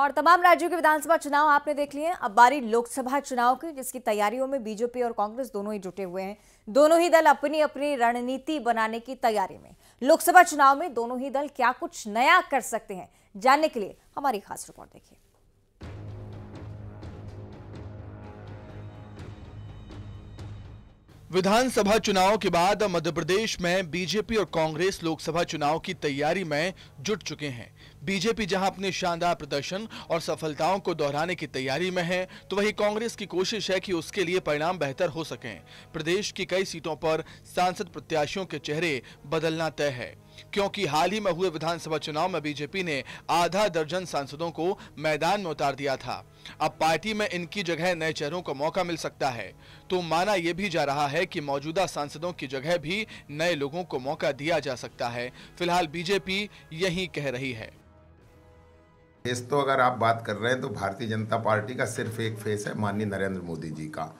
और तमाम राज्यों के विधानसभा चुनाव आपने देख लिए अब बारी लोकसभा चुनाव की जिसकी तैयारियों में बीजेपी और कांग्रेस दोनों ही जुटे हुए हैं दोनों ही दल अपनी अपनी रणनीति बनाने की तैयारी में लोकसभा चुनाव में दोनों ही दल क्या कुछ नया कर सकते हैं जानने के लिए हमारी खास रिपोर्ट देखिए विधानसभा चुनाव के बाद मध्य प्रदेश में बीजेपी और कांग्रेस लोकसभा चुनाव की तैयारी में जुट चुके हैं बीजेपी जहां अपने शानदार प्रदर्शन और सफलताओं को दोहराने की तैयारी में है तो वहीं कांग्रेस की कोशिश है कि उसके लिए परिणाम बेहतर हो सकें प्रदेश की कई सीटों पर सांसद प्रत्याशियों के चेहरे बदलना तय है क्योंकि हाल ही में हुए विधानसभा चुनाव में बीजेपी ने आधा दर्जन सांसदों को मैदान में उतार दिया था अब पार्टी में इनकी जगह नए चेहरों को मौका मिल सकता है तो माना यह भी जा रहा है कि मौजूदा सांसदों की जगह भी नए लोगों को मौका दिया जा सकता है फिलहाल बीजेपी यही कह रही है फेस तो अगर आप बात कर रहे हैं तो भारतीय जनता पार्टी का सिर्फ एक फेस है माननीय नरेंद्र मोदी जी का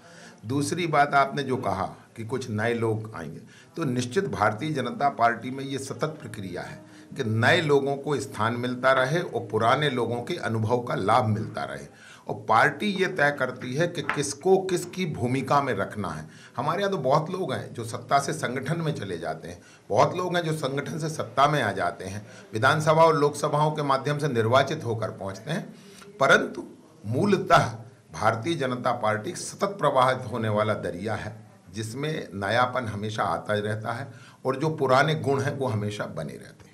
दूसरी बात आपने जो कहा कि कुछ नए लोग आएंगे तो निश्चित भारतीय जनता पार्टी में ये सतत प्रक्रिया है कि नए लोगों को स्थान मिलता रहे और पुराने लोगों के अनुभव का लाभ मिलता रहे और पार्टी ये तय करती है कि किसको किसकी भूमिका में रखना है हमारे यहाँ तो बहुत लोग हैं जो सत्ता से संगठन में चले जाते हैं बहुत लोग हैं जो संगठन से सत्ता में आ जाते हैं विधानसभा और लोकसभाओं के माध्यम से निर्वाचित होकर पहुँचते हैं परंतु मूलतः भारतीय जनता पार्टी सतत प्रवाहित होने वाला दरिया है जिसमें नयापन हमेशा आता रहता है और जो पुराने गुण हैं वो हमेशा बने रहते हैं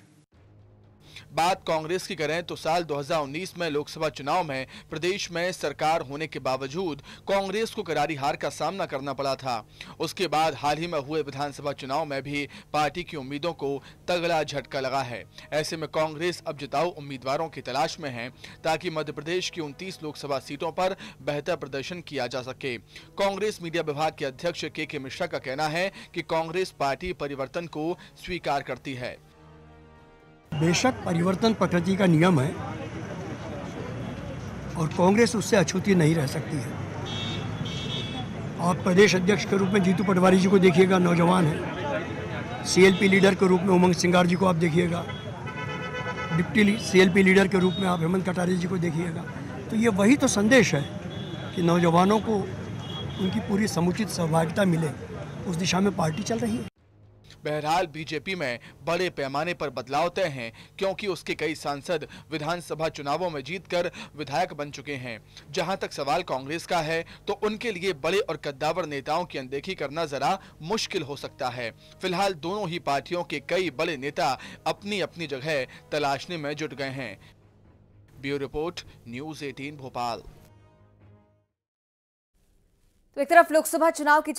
बात कांग्रेस की करें तो साल 2019 में लोकसभा चुनाव में प्रदेश में सरकार होने के बावजूद कांग्रेस को करारी हार का सामना करना पड़ा था उसके बाद हाल ही में हुए विधानसभा चुनाव में भी पार्टी की उम्मीदों को तगड़ा झटका लगा है ऐसे में कांग्रेस अब जिताऊ उम्मीदवारों की तलाश में है ताकि मध्य प्रदेश की उनतीस लोकसभा सीटों पर बेहतर प्रदर्शन किया जा सके कांग्रेस मीडिया विभाग के अध्यक्ष के के मिश्रा का कहना है कि कांग्रेस पार्टी परिवर्तन को स्वीकार करती है बेशक परिवर्तन प्रकृति का नियम है और कांग्रेस उससे अछूती नहीं रह सकती है आप प्रदेश अध्यक्ष के रूप में जीतू पटवारी जी को देखिएगा नौजवान है सीएलपी लीडर के रूप में उमंग सिंगार जी को आप देखिएगा डिप्टी सीएलपी लीडर के रूप में आप हेमंत कटारे जी को देखिएगा तो ये वही तो संदेश है कि नौजवानों को उनकी पूरी समुचित सहभागिता मिले उस दिशा में पार्टी चल रही है बहरहाल बीजेपी में बड़े पैमाने पर बदलाव तय हैं क्योंकि उसके कई सांसद विधानसभा चुनावों में जीतकर विधायक बन चुके हैं जहां तक सवाल कांग्रेस का है तो उनके लिए बड़े और कद्दावर नेताओं की अनदेखी करना जरा मुश्किल हो सकता है फिलहाल दोनों ही पार्टियों के कई बड़े नेता अपनी अपनी जगह तलाशने में जुट गए हैं bureau report news eighteen Bhopal तो एक तरफ लोकसभा चुनाव की